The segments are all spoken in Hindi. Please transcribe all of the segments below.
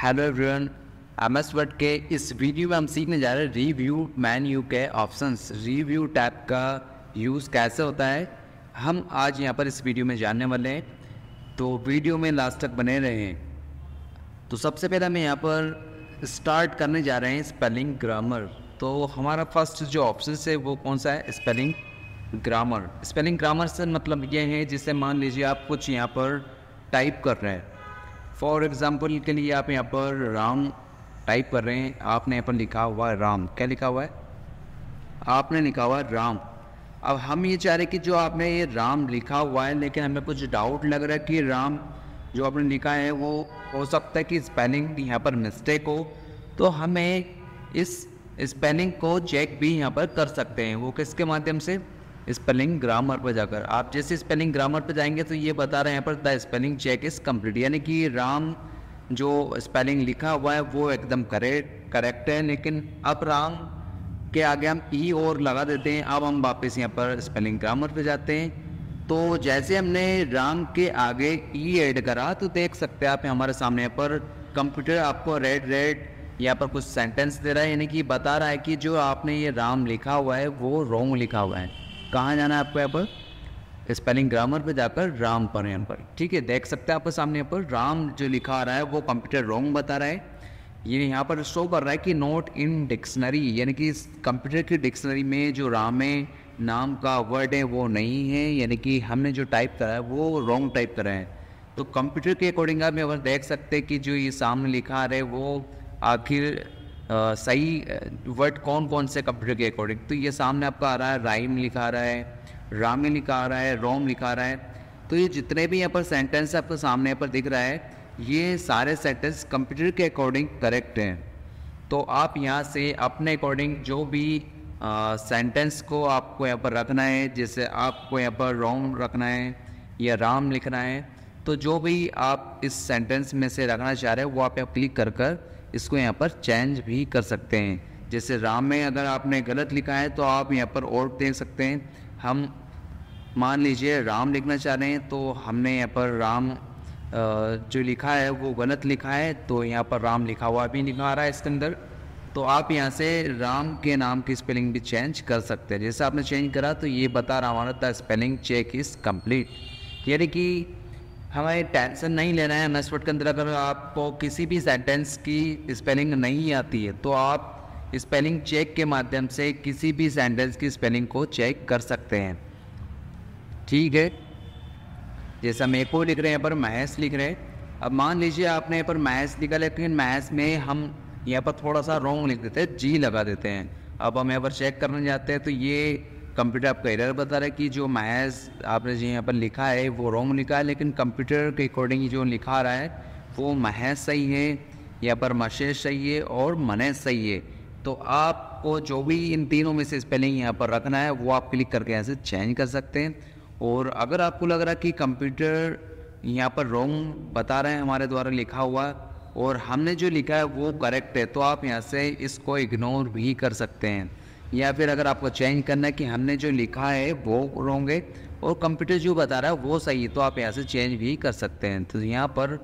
hello everyone M S Word के इस वीडियो में हम सीखने जा रहे हैं रिव्यू मेन्यू के ऑप्शंस रिव्यू टैब का यूज़ कैसे होता है हम आज यहाँ पर इस वीडियो में जानने वाले हैं तो वीडियो में लास्ट तक बने रहें तो सबसे पहले हम यहाँ पर स्टार्ट करने जा रहे हैं स्पेलिंग ग्रामर तो हमारा फर्स्ट जो ऑप्शन है वो कौन सा है स्पेलिंग ग्रामर स्पेलिंग ग्रामर से मतलब ये है जिसे मान लीजिए आप कुछ यहाँ पर टाइप कर रहे हैं फॉर एग्ज़ाम्पल के लिए आप यहाँ पर राम टाइप कर रहे हैं आपने यहाँ पर लिखा हुआ है राम क्या लिखा हुआ है आपने लिखा हुआ है राम अब हम ये चाह रहे कि जो आपने ये राम लिखा हुआ है लेकिन हमें कुछ डाउट लग रहा है कि राम जो आपने लिखा है वो हो सकता है कि स्पेलिंग यहाँ पर मिस्टेक हो तो हमें इस स्पेलिंग को चेक भी यहाँ पर कर सकते हैं वो किसके माध्यम से स्पेलिंग ग्रामर पर जाकर आप जैसे स्पेलिंग ग्रामर पर जाएंगे तो ये बता रहे हैं यहाँ पर the spelling check is complete यानी कि राम जो स्पेलिंग लिखा हुआ है वो एकदम करेक्ट करेक्ट है लेकिन अब राम के आगे हम ई e और लगा देते हैं अब हम वापस यहाँ पर स्पेलिंग ग्रामर पर जाते हैं तो जैसे हमने राम के आगे ई e ऐड करा तो देख सकते हैं आप हमारे सामने यहाँ पर कंप्यूटर आपको रेड रेड यहाँ पर कुछ सेंटेंस दे रहा है यानी कि बता रहा है कि जो आपने ये राम लिखा हुआ है वो रॉन्ग लिखा हुआ है कहाँ जाना है आपको यहाँ पर स्पेलिंग ग्रामर पे जाकर राम पर यहाँ पर ठीक है देख सकते हैं आपके सामने यहाँ पर राम जो लिखा आ रहा है वो कंप्यूटर रॉन्ग बता रहा है ये यहाँ पर शो कर रहा है कि नोट इन डिक्शनरी यानी कि कंप्यूटर की डिक्शनरी में जो राम है नाम का वर्ड है वो नहीं है यानी कि हमने जो टाइप करा है वो रॉन्ग टाइप करा है तो कंप्यूटर के अकॉर्डिंग आप यहाँ देख सकते हैं कि जो ये सामने लिखा आ रहा है वो आखिर सही वर्ड कौन कौन से कंप्यूटर के अकॉर्डिंग तो ये सामने आपका आ रहा है राइम लिखा रहा है रामी लिखा आ रहा है रोम लिखा रहा है तो ये जितने भी यहाँ पर सेंटेंस आपको सामने यहाँ पर दिख रहा है ये सारे सेंटेंस कंप्यूटर के अकॉर्डिंग करेक्ट हैं तो आप यहाँ से अपने अकॉर्डिंग जो भी सेंटेंस को आपको यहाँ पर रखना है जैसे आपको यहाँ पर रोम रखना है या राम लिखना है तो जो भी आप इस सेंटेंस में से रखना चाह रहे हैं वो आप यहाँ क्लिक कर कर इसको यहाँ पर चेंज भी कर सकते हैं जैसे राम में अगर आपने गलत लिखा है तो आप यहाँ पर और दे सकते हैं हम मान लीजिए राम लिखना चाह रहे हैं तो हमने यहाँ पर राम जो लिखा है वो गलत लिखा है तो यहाँ पर राम लिखा हुआ भी लिखा आ रहा है इसके अंदर तो आप यहाँ से राम के नाम की स्पेलिंग भी चेंज कर सकते हैं जैसे आपने चेंज करा तो ये बता रहा हमारा the spelling check is complete यानी कि हमें टेंशन नहीं लेना है नशवट के अंदर अगर आपको किसी भी सेंटेंस की स्पेलिंग नहीं आती है तो आप स्पेलिंग चेक के माध्यम से किसी भी सेंटेंस की स्पेलिंग को चेक कर सकते हैं ठीक है जैसे हम एको लिख रहे हैं पर महेश लिख रहे हैं अब मान लीजिए आपने यहाँ पर महेश लिखा लेकिन महेश में हम यहाँ पर थोड़ा सा रॉन्ग लिख देते हैं जी लगा देते हैं अब हम यहाँ पर चेक करने जाते हैं तो ये कंप्यूटर आपका एरर बता रहा है कि जो मैज आपने जो यहाँ पर लिखा है वो रॉन्ग लिखा है लेकिन कंप्यूटर के अकॉर्डिंग जो लिखा रहा है वो महज सही है यहाँ पर मशे सही है और मनेज सही है तो आपको जो भी इन तीनों में से स्पेलिंग यहाँ पर रखना है वो आप क्लिक करके यहाँ से चेंज कर सकते हैं और अगर आपको लग रहा है कि कंप्यूटर यहाँ पर रॉन्ग बता रहे हैं हमारे द्वारा लिखा हुआ और हमने जो लिखा है वो करेक्ट है तो आप यहाँ से इसको इग्नोर भी कर सकते हैं या फिर अगर आपको चेंज करना है कि हमने जो लिखा है वो रोंग है और कंप्यूटर जो बता रहा है वो सही है तो आप यहाँ से चेंज भी कर सकते हैं तो यहाँ पर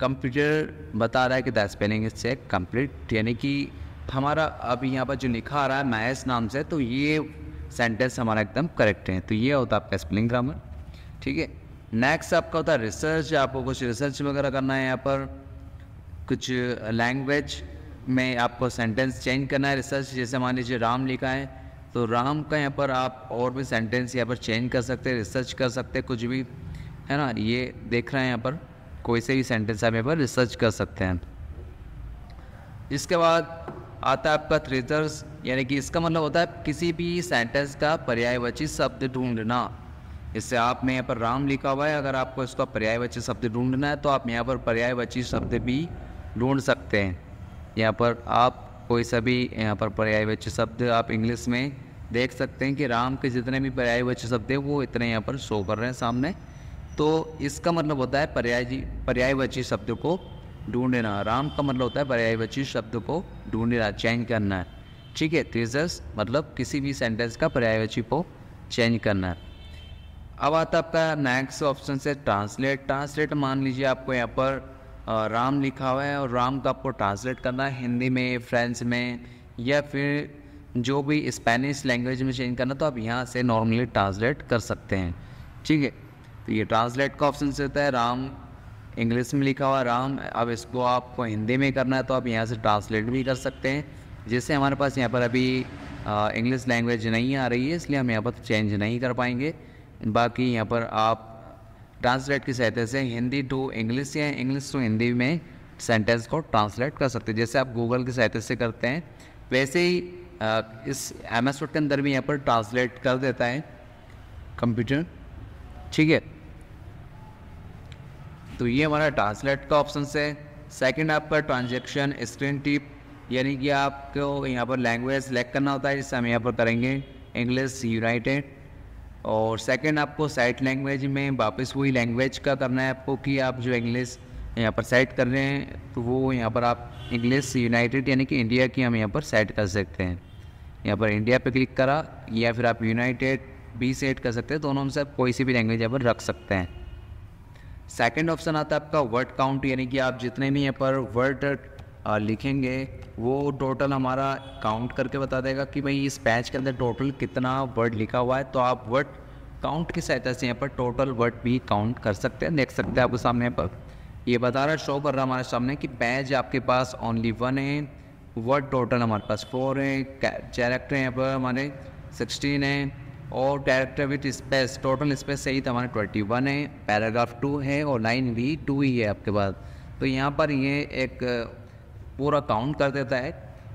कंप्यूटर बता रहा है कि the spelling is check complete यानी कि हमारा अब यहाँ पर जो लिखा आ रहा है महेश नाम से तो ये सेंटेंस हमारा एकदम करेक्ट है तो ये होता है आपका स्पेलिंग ग्रामर ठीक है नेक्स्ट आपका होता है रिसर्च आपको कुछ रिसर्च वगैरह करना है यहाँ पर कुछ लैंग्वेज में आपको सेंटेंस चेंज करना है रिसर्च जैसे मान लीजिए राम लिखा है तो राम का यहाँ पर आप और भी सेंटेंस यहाँ पर चेंज कर सकते हैं रिसर्च कर सकते हैं कुछ भी है ना ये देख रहे हैं यहाँ पर कोई से भी सेंटेंस आप यहाँ पर रिसर्च कर सकते हैं इसके बाद आता है आपका थ्रेजर्स यानी कि इसका मतलब होता है किसी भी सेंटेंस का पर्यायवाची शब्द ढूंढना इससे आपने यहाँ पर राम लिखा हुआ है अगर आपको इसका पर्यायवाची शब्द ढूंढना है तो आप यहाँ पर पर्यायवाची शब्द भी ढूंढ सकते हैं यहाँ पर आप कोई सभी यहाँ पर वच शब्द आप इंग्लिश में देख सकते हैं कि राम के जितने भी वच शब्द हैं वो इतने यहाँ पर शो कर रहे हैं सामने तो इसका मतलब होता है पर्याय पर्यायवाची शब्द को ढूंढना राम का मतलब होता है पर्यायवाची शब्द को ढूंढना चेंज करना है ठीक है थीजस मतलब किसी भी सेंटेंस का पर्यायवाची को चेंज करना अब आता आपका नेक्स्ट ऑप्शन से ट्रांसलेट ट्रांसलेट मान लीजिए आपको यहाँ पर राम लिखा हुआ है और राम को आपको ट्रांसलेट करना है हिंदी में फ्रेंच में या फिर जो भी स्पेनिश लैंग्वेज में चेंज करना तो आप यहाँ से नॉर्मली ट्रांसलेट कर सकते हैं ठीक है तो ये ट्रांसलेट का ऑप्शन से होता है राम इंग्लिश में लिखा हुआ राम अब इसको आपको हिंदी में करना है तो आप यहाँ से ट्रांसलेट भी कर सकते हैं जैसे हमारे पास यहाँ पर अभी इंग्लिश लैंग्वेज नहीं आ रही है इसलिए हम यहाँ पर चेंज नहीं कर पाएंगे बाकी यहाँ पर आप ट्रांसलेट की सहायता से हिंदी टू इंग्लिश या इंग्लिश टू हिंदी में सेंटेंस को ट्रांसलेट कर सकते हैं जैसे आप गूगल की सहायता से करते हैं वैसे ही इस एम एस के अंदर भी यहाँ पर ट्रांसलेट कर देता है कंप्यूटर ठीक है तो ये हमारा ट्रांसलेट का ऑप्शन है सेकंड आपका ट्रांजेक्शन स्क्रीन टिप यानी कि आपको यहाँ पर लैंग्वेज सेलेक्ट करना होता है जिससे हम यहाँ पर करेंगे इंग्लिश यूनाइटेड और सेकंड आपको साइट लैंग्वेज में वापस वही लैंग्वेज का करना है आपको कि आप जो इंग्लिश यहाँ पर सेट कर रहे हैं तो वो यहाँ पर आप इंग्लिश यूनाइटेड यानी कि इंडिया की हम यहाँ पर सेट कर सकते हैं यहाँ पर इंडिया पे क्लिक करा या फिर आप यूनाइटेड भी सेट कर सकते हैं दोनों में से कोई सी भी लैंग्वेज यहाँ पर रख सकते हैं सेकेंड ऑप्शन आता है आपका वर्ड काउंट यानी कि आप जितने भी यहाँ पर वर्ड लिखेंगे वो टोटल हमारा काउंट करके बता देगा कि भाई इस पैच के अंदर टोटल कितना वर्ड लिखा हुआ है तो आप वर्ड काउंट की सहायता से यहाँ पर टोटल वर्ड भी काउंट कर सकते हैं देख सकते हैं आपके सामने यहाँ पर ये बता रहा है शो कर रहा हमारे सामने कि पैच आपके पास ओनली वन है वर्ड टोटल हमारे पास फोर है कैरेक्टर यहाँ पर हमारे सिक्सटीन है और character with space total space सही था हमारा ट्वेंटी वन है पैराग्राफ टू है और लाइन भी टू ही है आपके पास तो यहाँ पर ये एक पूरा काउंट कर देता है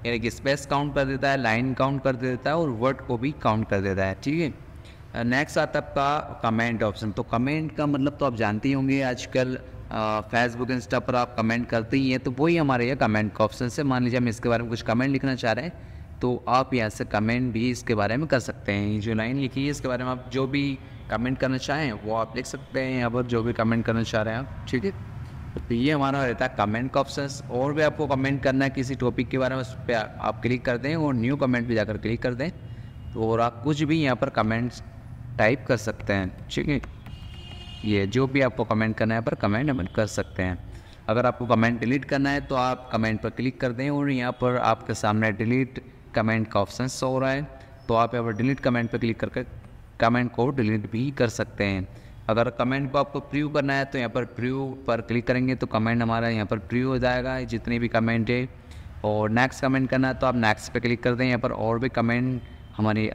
यानी कि स्पेस काउंट कर देता है लाइन काउंट कर देता है और वर्ड को भी काउंट कर देता है ठीक है नेक्स्ट uh, आता है आपका कमेंट ऑप्शन तो कमेंट का मतलब तो आप जानते ही होंगे आजकल फेसबुक uh, इंस्टा पर आप कमेंट करते ही हैं तो वही हमारे यहाँ कमेंट का ऑप्शन से मान लीजिए हम इसके बारे में कुछ कमेंट लिखना चाह रहे हैं तो आप यहाँ से कमेंट भी इसके बारे में कर सकते हैं जो लाइन लिखी है इसके बारे में आप जो भी कमेंट करना चाहें वो आप लिख सकते हैं यहाँ पर जो भी कमेंट करना चाह रहे हैं आप ठीक है तो ये हमारा रहता है कमेंट का ऑप्शन और भी आपको कमेंट करना है किसी टॉपिक के बारे में उस पर आप क्लिक कर दें और न्यू कमेंट भी जाकर क्लिक कर दें तो और आप कुछ भी यहाँ पर कमेंट्स टाइप कर सकते हैं ठीक है ये जो भी आपको कमेंट करना है पर कमेंट कर सकते हैं अगर आपको कमेंट डिलीट करना है तो आप कमेंट पर क्लिक कर दें और यहाँ पर आपके सामने डिलीट कमेंट का ऑप्शन हो रहा है तो आप यहाँ पर डिलीट कमेंट पर क्लिक करके कमेंट को डिलीट भी कर सकते हैं अगर कमेंट को आपको प्रीव्यू करना है तो यहाँ पर प्रीव्यू पर क्लिक करेंगे तो कमेंट हमारा यहाँ पर प्रीव्यू हो जाएगा जितने भी कमेंट है और नेक्स्ट कमेंट करना है तो आप नेक्स्ट पे क्लिक कर दें यहाँ पर और भी कमेंट हमारी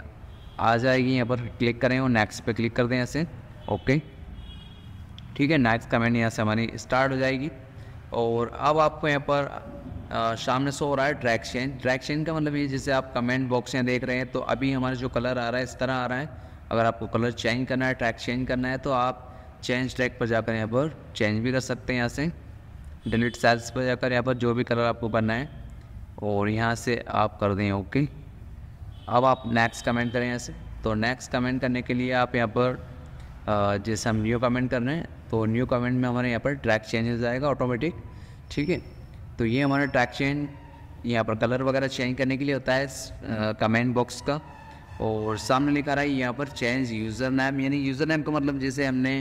आ जाएगी यहाँ पर क्लिक करें और नेक्स्ट पे क्लिक कर दें ऐसे ओके ठीक है नेक्स्ट कमेंट यहाँ से हमारी स्टार्ट हो जाएगी और अब आपको यहाँ पर सामने से हो रहा है ट्रैक्शन ट्रैक्शन का मतलब ये जैसे आप कमेंट बॉक्स यहाँ देख रहे हैं तो अभी हमारा जो कलर आ रहा है इस तरह आ रहा है अगर आपको कलर चेंज करना है ट्रैक चेंज करना है तो आप चेंज ट्रैक पर जाकर यहाँ पर चेंज भी कर सकते हैं यहाँ से डिलीट सेल्स पर जाकर यहाँ पर जो भी कलर आपको करना है और यहाँ से आप कर दें ओके अब आप नेक्स्ट कमेंट करें यहाँ से तो नेक्स्ट कमेंट करने के लिए आप यहाँ पर जैसे हम न्यू कमेंट कर रहे हैं तो न्यू कमेंट में हमारे यहाँ पर ट्रैक चेंज हो जाएगा ऑटोमेटिक ठीक है तो ये हमारा ट्रैक चेंज यहाँ पर कलर वगैरह चेंज करने के लिए होता है कमेंट बॉक्स का और सामने लिखा रहा है यहाँ पर चेंज यूज़र नेम यानी यूज़र नेम का मतलब जैसे हमने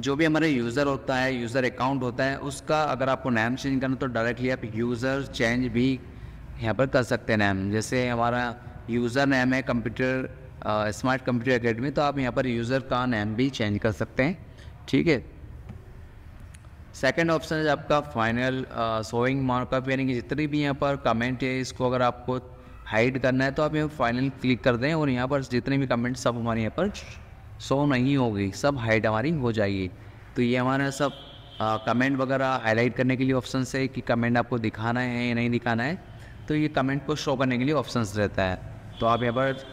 जो भी हमारे यूज़र होता है यूज़र अकाउंट होता है उसका अगर आपको नेम चेंज करना तो डायरेक्टली आप यूज़र चेंज भी यहाँ पर कर सकते हैं नेम जैसे हमारा यूज़र नेम है कंप्यूटर स्मार्ट कंप्यूटर अकेडमी तो आप यहाँ पर यूज़र का नेम भी चेंज कर सकते हैं ठीक है सेकेंड ऑप्शन है आपका फाइनल सोइंग मार्कअप यानी कि जितनी भी यहाँ पर कमेंट है इसको अगर आपको हाइड करना है तो आप यहाँ फाइनल क्लिक कर दें और यहाँ पर जितने भी कमेंट सब हमारे यहाँ पर शो नहीं होगी सब हाइड हमारी हो जाएगी तो ये हमारा सब कमेंट वगैरह हाईलाइट करने के लिए ऑप्शन है कि कमेंट आपको दिखाना है या नहीं दिखाना है तो ये कमेंट को शो करने के लिए ऑप्शन रहता है तो आप यहाँ पर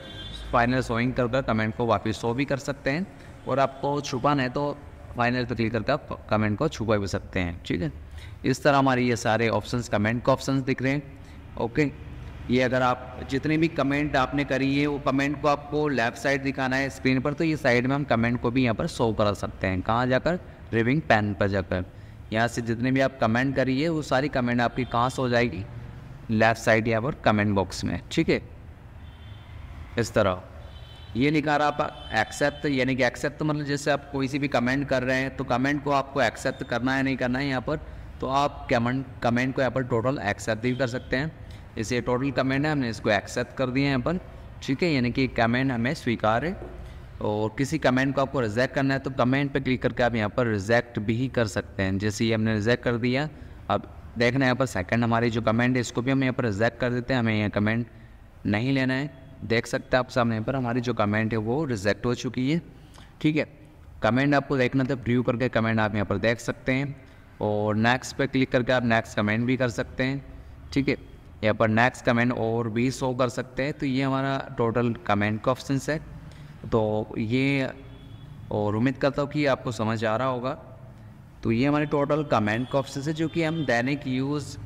फाइनल शोइंग कर कमेंट को वापस शो भी कर सकते हैं और आपको छुपाना है तो फाइनल पर क्लिक करके कमेंट को छुपा भी सकते हैं ठीक है इस तरह हमारे ये सारे ऑप्शंस कमेंट के ऑप्शंस दिख रहे हैं ओके ये अगर आप जितने भी कमेंट आपने करी है वो कमेंट को आपको लेफ़्ट साइड दिखाना है स्क्रीन पर तो ये साइड में हम कमेंट को भी यहाँ पर शो करा सकते हैं कहाँ जाकर रिविंग पैन पर जाकर यहाँ से जितने भी आप कमेंट करिए वो सारी कमेंट आपकी कहाँ से हो जाएगी लेफ़्ट साइड यहाँ पर कमेंट बॉक्स में ठीक है इस तरह ये लिखा रहा आप एक्सेप्ट यानी कि एक्सेप्ट तो मतलब जैसे आप कोई सी भी कमेंट कर रहे हैं तो कमेंट को आपको एक्सेप्ट करना है नहीं करना है यहाँ पर तो आप कमेंट कमेंट को यहाँ पर टोटल एक्सेप्ट भी कर सकते हैं इसे टोटल कमेंट है हमने इसको एक्सेप्ट कर दिया है अपन ठीक है यानी कि कमेंट हमें स्वीकार है और किसी कमेंट को आपको रिजेक्ट करना है तो कमेंट पे क्लिक करके आप यहाँ पर रिजेक्ट भी कर सकते हैं जैसे ये हमने रिजेक्ट कर दिया अब देखना है यहाँ पर सेकंड हमारी जो कमेंट है इसको भी हम यहाँ पर रिजेक्ट कर देते हैं हमें यहाँ कमेंट नहीं लेना है देख सकते हैं आप सामने पर हमारी जो कमेंट है वो रिजेक्ट हो चुकी है ठीक है कमेंट आपको देखना था प्रीव्यू करके कमेंट आप यहाँ पर देख सकते हैं और नेक्स्ट पर क्लिक करके आप नेक्स्ट कमेंट भी कर सकते हैं ठीक है यहाँ पर नेक्स्ट कमेंट और भी शो कर सकते हैं तो ये हमारा टोटल कमेंट का ऑप्शन है तो ये और उम्मीद करता हूँ कि आपको समझ आ रहा होगा तो ये हमारे टोटल कमेंट का ऑप्शन है जो कि हम दैनिक यूज़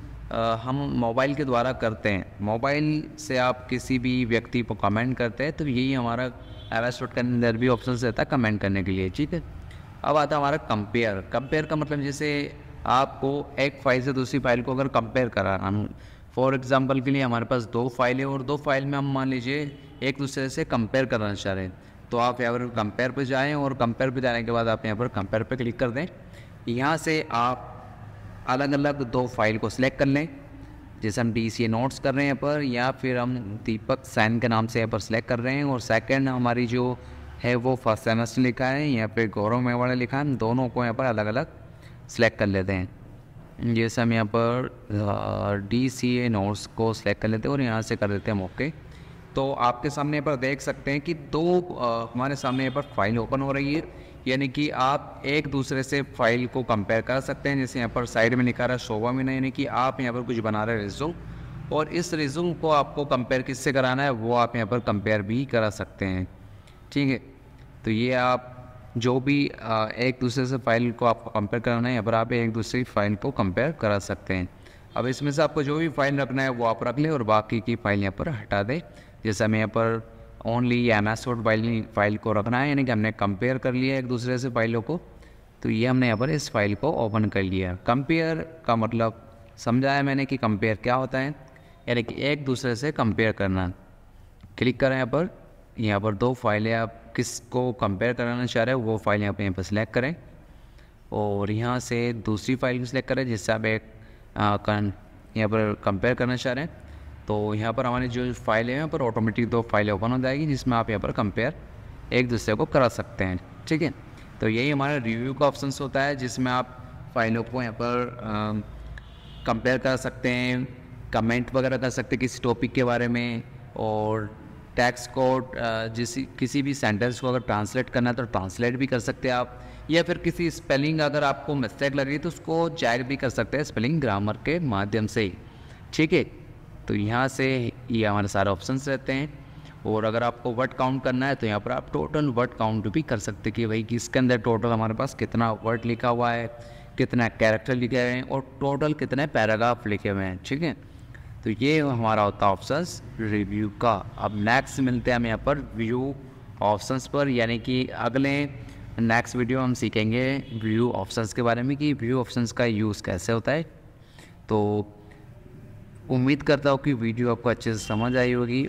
हम मोबाइल के द्वारा करते हैं मोबाइल से आप किसी भी व्यक्ति को कमेंट करते हैं तो यही हमारा वोट के अंदर भी ऑप्शन रहता है कमेंट करने के लिए ठीक है अब आता है हमारा कंपेयर कंपेयर का मतलब जैसे आपको एक फाइल से दूसरी फाइल को अगर कंपेयर करा हम फॉर एग्ज़ाम्पल के लिए हमारे पास दो फाइल है और दो फाइल में हम मान लीजिए एक दूसरे से कंपेयर करना चाह रहे हैं तो आप यहाँ पर कंपेयर पर जाएँ और कंपेयर पर जाने के बाद आप यहाँ पर कंपेयर पर क्लिक कर दें यहाँ से आप अलग अलग दो फाइल को सिलेक्ट कर लें जैसे हम डी सी नोट्स कर रहे हैं पर या फिर हम दीपक सैन के नाम से यहाँ पर सिलेक्ट कर रहे हैं और सेकंड हमारी जो है वो फर्स्ट सेमेस्टर लिखा है यहाँ पे गौरव मेवाड़ा लिखा है दोनों को यहाँ पर अलग अलग सेलेक्ट कर लेते हैं जैसे हम यहाँ पर डी सी ए नोट्स को सेलेक्ट कर लेते हैं और यहाँ से कर देते हैं हम ओके तो आपके सामने पर देख सकते हैं कि दो हमारे सामने यहाँ पर फाइल ओपन हो रही है यानी कि आप एक दूसरे से फाइल को कंपेयर कर सकते हैं जैसे यहाँ पर साइड में लिखा रहा शोभा में यानी कि आप यहाँ पर कुछ बना रहे हैं रिज्यूम और इस रिज्यूम को आपको कंपेयर किससे कराना है वो आप यहाँ पर कंपेयर भी करा सकते हैं ठीक है तो ये आप जो भी एक दूसरे से फाइल को आपको कंपेयर करना है यहाँ पर आप एक दूसरे की फाइल को कंपेयर करा सकते हैं अब इसमें से आपको जो भी फाइल रखना है वो आप रख लें और बाकी की फाइल यहाँ पर हटा दें जैसे हमें यहाँ पर only M S Word file file को रखना है यानी कि हमने कंपेयर कर लिया एक दूसरे से फाइलों को तो ये हमने यहाँ पर इस फाइल को ओपन कर लिया कंपेयर का मतलब समझाया मैंने कि कंपेयर क्या होता है यानी कि एक दूसरे से कंपेयर करना क्लिक करें यहाँ पर यहाँ पर दो फाइलें आप किसको कंपेयर कराना चाह रहे हो वो फाइल यहाँ पे यहाँ पर सिलेक्ट करें और यहाँ से दूसरी फाइल भी सिलेक्ट करें जिससे आप एक यहाँ पर कंपेयर करना चाह रहे हैं तो यहाँ पर हमारी जो फाइलें हैं यहाँ पर ऑटोमेटिक दो फाइलें ओपन हो जाएगी जिसमें आप यहाँ पर कंपेयर एक दूसरे को करा सकते हैं ठीक है तो यही हमारा रिव्यू का ऑप्शन होता है जिसमें आप फाइलों को यहाँ पर कंपेयर कर सकते हैं कमेंट वगैरह कर सकते हैं किसी टॉपिक के बारे में और टैक्स को जिस किसी भी सेंटेंस को अगर ट्रांसलेट करना है तो ट्रांसलेट भी कर सकते हैं आप या फिर किसी स्पेलिंग अगर आपको मिस्टेक लग रही है तो उसको चेक भी कर सकते हैं स्पेलिंग ग्रामर के माध्यम से ही ठीक है तो यहाँ से ये हमारे सारे ऑप्शन रहते हैं और अगर आपको वर्ड काउंट करना है तो यहाँ पर आप टोटल वर्ड काउंट भी कर सकते कि भाई किसके अंदर टोटल हमारे पास कितना वर्ड लिखा हुआ है कितना कैरेक्टर लिखे हुए हैं और टोटल कितने पैराग्राफ लिखे हुए हैं ठीक है तो ये हमारा होता है रिव्यू का अब नेक्स्ट मिलते हैं हम यहाँ पर व्यू ऑप्शंस पर यानी कि अगले नेक्स्ट वीडियो हम सीखेंगे व्यू ऑप्शंस के बारे में कि व्यू ऑप्शंस का यूज़ कैसे होता है तो उम्मीद करता हूँ कि वीडियो आपको अच्छे से समझ आई होगी